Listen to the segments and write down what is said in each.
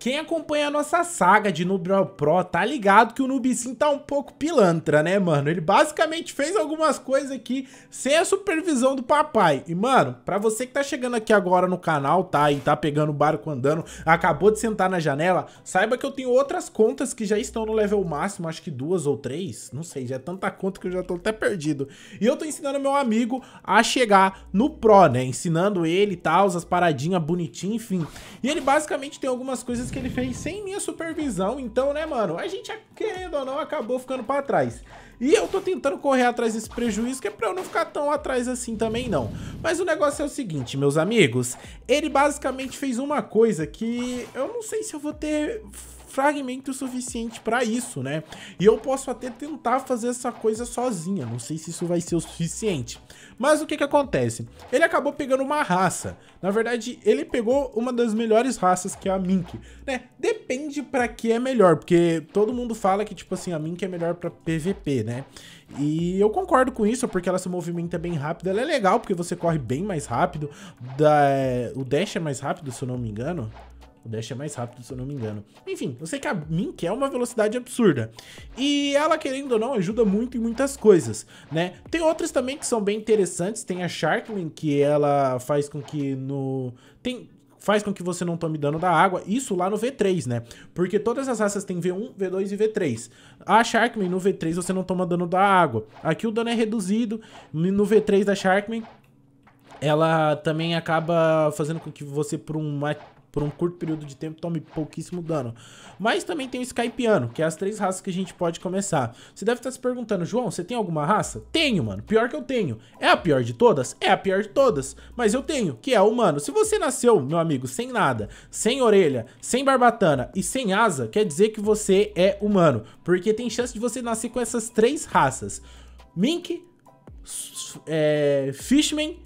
Quem acompanha a nossa saga de Noob Pro tá ligado que o Nubisim tá um pouco pilantra, né, mano? Ele basicamente fez algumas coisas aqui sem a supervisão do papai. E, mano, pra você que tá chegando aqui agora no canal, tá, e tá pegando o barco andando, acabou de sentar na janela, saiba que eu tenho outras contas que já estão no level máximo, acho que duas ou três, não sei, já é tanta conta que eu já tô até perdido. E eu tô ensinando meu amigo a chegar no Pro, né, ensinando ele e tal, as paradinhas bonitinhas, enfim. E ele basicamente tem algumas coisas que ele fez sem minha supervisão. Então, né, mano, a gente, querendo ou não, acabou ficando pra trás. E eu tô tentando correr atrás desse prejuízo, que é pra eu não ficar tão atrás assim também, não. Mas o negócio é o seguinte, meus amigos. Ele basicamente fez uma coisa que eu não sei se eu vou ter fragmento suficiente para isso, né? E eu posso até tentar fazer essa coisa sozinha, não sei se isso vai ser o suficiente. Mas o que que acontece? Ele acabou pegando uma raça. Na verdade, ele pegou uma das melhores raças, que é a Mink, né? Depende para que é melhor, porque todo mundo fala que, tipo assim, a Mink é melhor para PVP, né? E eu concordo com isso, porque ela se movimenta bem rápido. Ela é legal, porque você corre bem mais rápido. Da... É, o dash é mais rápido, se eu não me engano. O dash é mais rápido, se eu não me engano. Enfim, eu sei que a Mink é uma velocidade absurda. E ela, querendo ou não, ajuda muito em muitas coisas, né? Tem outras também que são bem interessantes. Tem a Sharkling, que ela faz com que no... Tem, faz com que você não tome dano da água, isso lá no V3, né? Porque todas as raças têm V1, V2 e V3. A Sharkman no V3 você não toma dano da água. Aqui o dano é reduzido, no V3 da Sharkman ela também acaba fazendo com que você por uma por um curto período de tempo tome pouquíssimo dano. Mas também tem o Skypiano, que é as três raças que a gente pode começar. Você deve estar se perguntando, João, você tem alguma raça? Tenho, mano. Pior que eu tenho. É a pior de todas? É a pior de todas. Mas eu tenho, que é o humano. Se você nasceu, meu amigo, sem nada, sem orelha, sem barbatana e sem asa, quer dizer que você é humano. Porque tem chance de você nascer com essas três raças. Mink, é, Fishman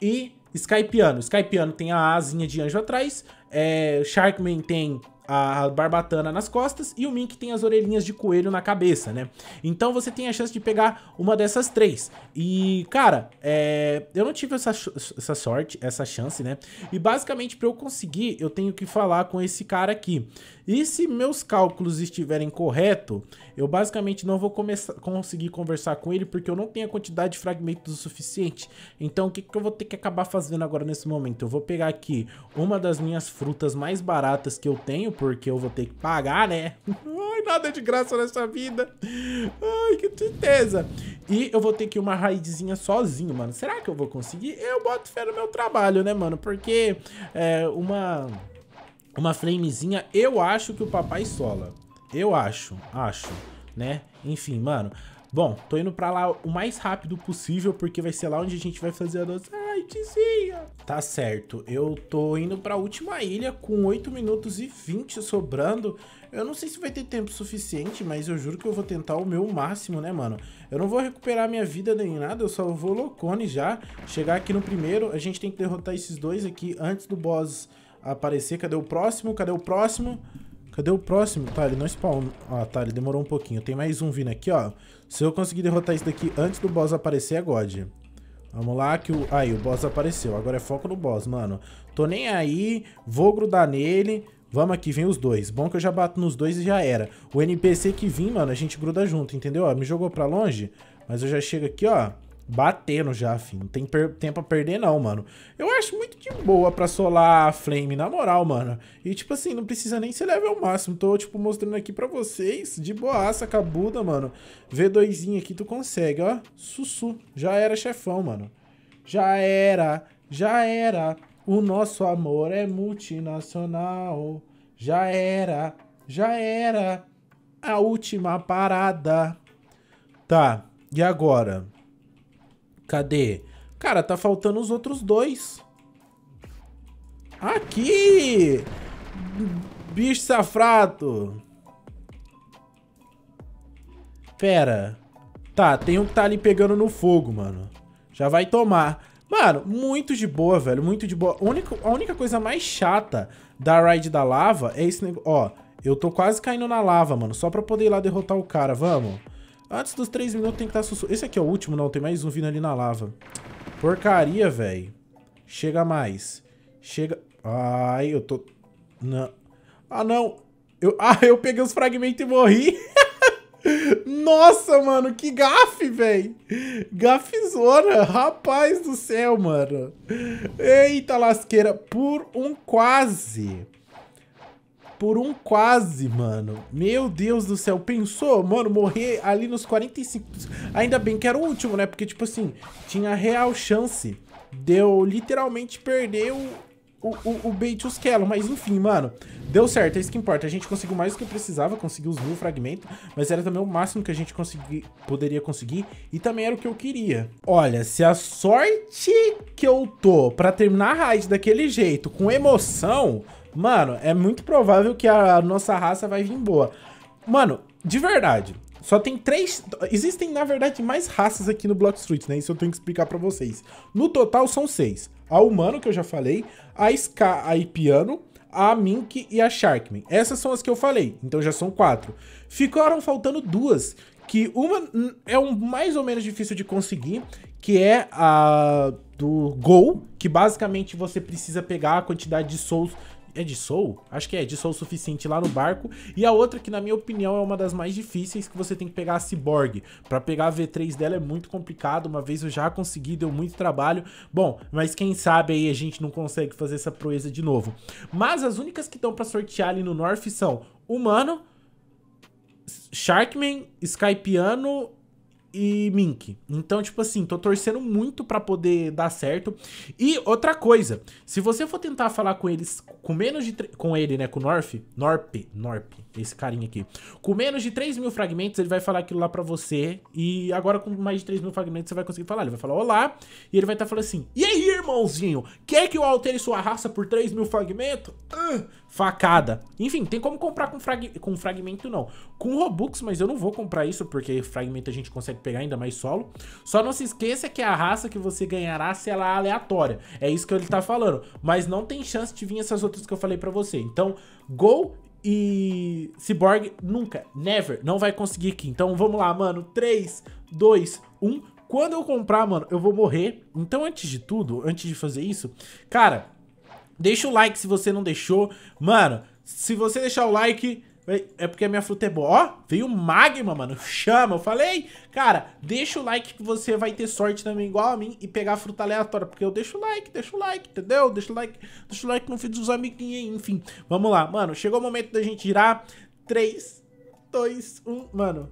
e Skypiano. Skypiano tem a asinha de anjo atrás. É, Sharkman tem a barbatana nas costas e o Mink tem as orelhinhas de coelho na cabeça, né? Então você tem a chance de pegar uma dessas três. E, cara, é... eu não tive essa, essa sorte, essa chance, né? E basicamente para eu conseguir, eu tenho que falar com esse cara aqui. E se meus cálculos estiverem corretos, eu basicamente não vou conseguir conversar com ele porque eu não tenho a quantidade de fragmentos o suficiente. Então o que, que eu vou ter que acabar fazendo agora nesse momento? Eu vou pegar aqui uma das minhas frutas mais baratas que eu tenho, porque eu vou ter que pagar, né? Ai, nada de graça nessa vida. Ai, que tristeza. E eu vou ter que ir uma raidzinha sozinho, mano. Será que eu vou conseguir? Eu boto fé no meu trabalho, né, mano? Porque é, uma, uma framezinha, eu acho que o papai sola. Eu acho, acho, né? Enfim, mano, Bom, tô indo pra lá o mais rápido possível, porque vai ser lá onde a gente vai fazer a nossa... Ai, tizinha! Tá certo, eu tô indo pra última ilha com 8 minutos e 20 sobrando. Eu não sei se vai ter tempo suficiente, mas eu juro que eu vou tentar o meu máximo, né, mano? Eu não vou recuperar minha vida nem nada, eu só vou loucone já. Chegar aqui no primeiro, a gente tem que derrotar esses dois aqui antes do boss aparecer. Cadê o próximo? Cadê o próximo? Cadê o próximo? Tá, ele não spawn. Ah, tá, ele demorou um pouquinho. Tem mais um vindo aqui, ó. Se eu conseguir derrotar isso daqui antes do boss aparecer, é God. Vamos lá, que o... Aí, o boss apareceu. Agora é foco no boss, mano. Tô nem aí, vou grudar nele. Vamos aqui, vem os dois. Bom que eu já bato nos dois e já era. O NPC que vim, mano, a gente gruda junto, entendeu? Ó, me jogou pra longe, mas eu já chego aqui, ó batendo já, fim. Não tem tempo a perder, não, mano. Eu acho muito de boa pra solar a Flame, na moral, mano. E, tipo assim, não precisa nem ser level máximo. Tô, tipo, mostrando aqui pra vocês, de boaça, cabuda, mano. V2 aqui tu consegue, ó. Sussu. Já era chefão, mano. Já era, já era. O nosso amor é multinacional. Já era, já era. A última parada. Tá, e agora? Cadê? Cara, tá faltando os outros dois. Aqui! Bicho safrato! Pera. Tá, tem um que tá ali pegando no fogo, mano. Já vai tomar. Mano, muito de boa, velho. Muito de boa. A única, a única coisa mais chata da ride da lava é esse negócio. Ó, eu tô quase caindo na lava, mano. Só pra poder ir lá derrotar o cara. Vamos. Antes dos 3 minutos tem que estar tá sussurrando. Esse aqui é o último, não. Tem mais um vindo ali na lava. Porcaria, velho. Chega mais. Chega... Ai, eu tô... Não. Ah, não. Eu... Ah, eu peguei os fragmentos e morri. Nossa, mano, que gafe, velho. Gafizona, rapaz do céu, mano. Eita lasqueira, por um quase por um quase, mano. Meu Deus do céu. Pensou, mano, morrer ali nos 45... Ainda bem que era o último, né? Porque, tipo assim, tinha real chance de eu literalmente perder o, o, o, o bait os Kello. Mas, enfim, mano, deu certo. É isso que importa. A gente conseguiu mais do que precisava, conseguiu os mil fragmentos. Mas era também o máximo que a gente consegui, poderia conseguir. E também era o que eu queria. Olha, se a sorte que eu tô pra terminar a raid daquele jeito, com emoção... Mano, é muito provável que a nossa raça vai vir boa. Mano, de verdade, só tem três... Existem, na verdade, mais raças aqui no Block Street, né? Isso eu tenho que explicar pra vocês. No total, são seis. A Humano, que eu já falei, a Ska, a Ipiano, a Mink e a Sharkman. Essas são as que eu falei, então já são quatro. Ficaram faltando duas, que uma é um mais ou menos difícil de conseguir, que é a do Gol, que basicamente você precisa pegar a quantidade de souls é de Soul? Acho que é, de Soul suficiente lá no barco. E a outra, que na minha opinião é uma das mais difíceis, que você tem que pegar a Cyborg. Pra pegar a V3 dela é muito complicado, uma vez eu já consegui, deu muito trabalho. Bom, mas quem sabe aí a gente não consegue fazer essa proeza de novo. Mas as únicas que estão pra sortear ali no North são Humano, Sharkman, Skypiano e Mink. Então, tipo assim, tô torcendo muito para poder dar certo. E outra coisa, se você for tentar falar com eles, com menos de com ele, né, com o North, Norp, Norp, esse carinha aqui, com menos de 3 mil fragmentos, ele vai falar aquilo lá para você. E agora com mais de 3 mil fragmentos, você vai conseguir falar. Ele vai falar olá, e ele vai estar tá falando assim, e aí, irmãozinho, quer que eu altere sua raça por 3 mil fragmentos? Uh! facada. Enfim, tem como comprar com, frag... com fragmento não. Com Robux, mas eu não vou comprar isso, porque fragmento a gente consegue pegar ainda mais solo. Só não se esqueça que é a raça que você ganhará, será é aleatória. É isso que ele tá falando. Mas não tem chance de vir essas outras que eu falei pra você. Então, Gol e Cyborg nunca, never, não vai conseguir aqui. Então, vamos lá, mano. 3, 2, 1... Quando eu comprar, mano, eu vou morrer. Então, antes de tudo, antes de fazer isso, cara, Deixa o like se você não deixou. Mano, se você deixar o like, é, é porque a minha fruta é boa. Ó, veio magma, mano. Chama, eu falei. Cara, deixa o like que você vai ter sorte também igual a mim e pegar a fruta aleatória. Porque eu deixo o like, deixa o like, entendeu? Deixa o like, deixa o like no vídeo dos amiguinhos aí, enfim. Vamos lá, mano. Chegou o momento da gente girar. 3, 2, 1, mano.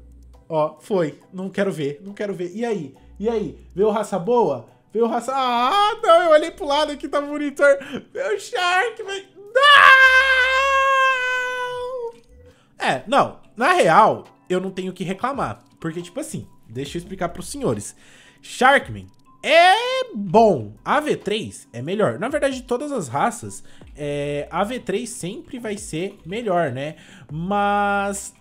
Ó, foi. Não quero ver, não quero ver. E aí? E aí? Veio raça boa? Veio o raça. Ah, não, eu olhei pro lado aqui, tá monitor. Veio o Shark, velho. Não! É, não. Na real, eu não tenho que reclamar. Porque, tipo assim, deixa eu explicar pros senhores. Sharkman é bom. A V3 é melhor. Na verdade, de todas as raças, é, a V3 sempre vai ser melhor, né? Mas,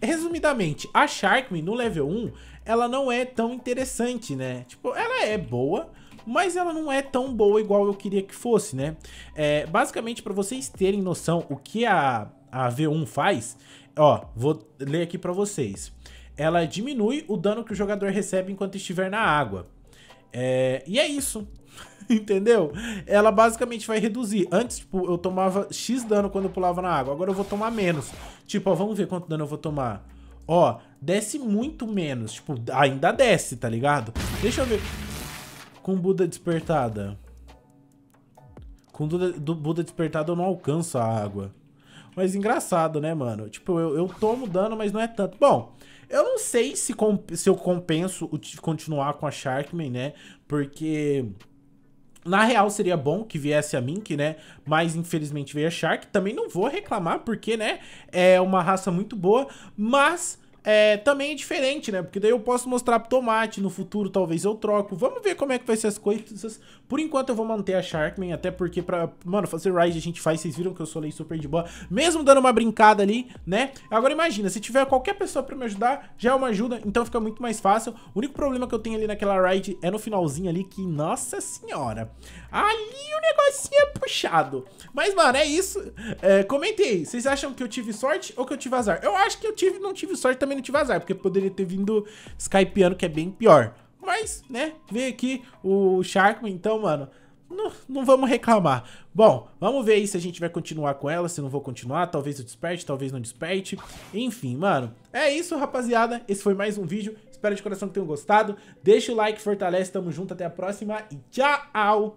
resumidamente, a Sharkman no level 1 ela não é tão interessante, né? Tipo, ela é boa, mas ela não é tão boa igual eu queria que fosse, né? É, basicamente, para vocês terem noção o que a, a V1 faz, ó, vou ler aqui para vocês. Ela diminui o dano que o jogador recebe enquanto estiver na água. É, e é isso, entendeu? Ela basicamente vai reduzir. Antes, tipo, eu tomava X dano quando eu pulava na água, agora eu vou tomar menos. Tipo, ó, vamos ver quanto dano eu vou tomar. Ó, desce muito menos. Tipo, ainda desce, tá ligado? Deixa eu ver. Com Buda despertada. Com do Buda despertado eu não alcanço a água. Mas engraçado, né, mano? Tipo, eu, eu tomo dano, mas não é tanto. Bom, eu não sei se, se eu compenso continuar com a Sharkman, né? Porque na real, seria bom que viesse a Mink, né? Mas infelizmente veio a Shark. Também não vou reclamar, porque, né? É uma raça muito boa. Mas é, também é diferente, né? Porque daí eu posso mostrar pro Tomate, no futuro talvez eu troco. Vamos ver como é que vai ser as coisas. Por enquanto eu vou manter a Sharkman, até porque pra... Mano, fazer Rise a gente faz, vocês viram que eu sou super de boa. Mesmo dando uma brincada ali, né? Agora imagina, se tiver qualquer pessoa pra me ajudar, já é uma ajuda, então fica muito mais fácil. O único problema que eu tenho ali naquela Ride é no finalzinho ali, que, nossa senhora. Ali o negocinho é puxado. Mas, mano, é isso. É, comentem aí, vocês acham que eu tive sorte ou que eu tive azar? Eu acho que eu tive, não tive sorte também não tive azar, porque poderia ter vindo Skypeano, que é bem pior. Mas, né, veio aqui o Sharkman, então, mano, não, não vamos reclamar. Bom, vamos ver aí se a gente vai continuar com ela, se não vou continuar, talvez eu desperte, talvez não desperte. Enfim, mano, é isso, rapaziada. Esse foi mais um vídeo. Espero de coração que tenham gostado. Deixa o like, fortalece, tamo junto, até a próxima e tchau!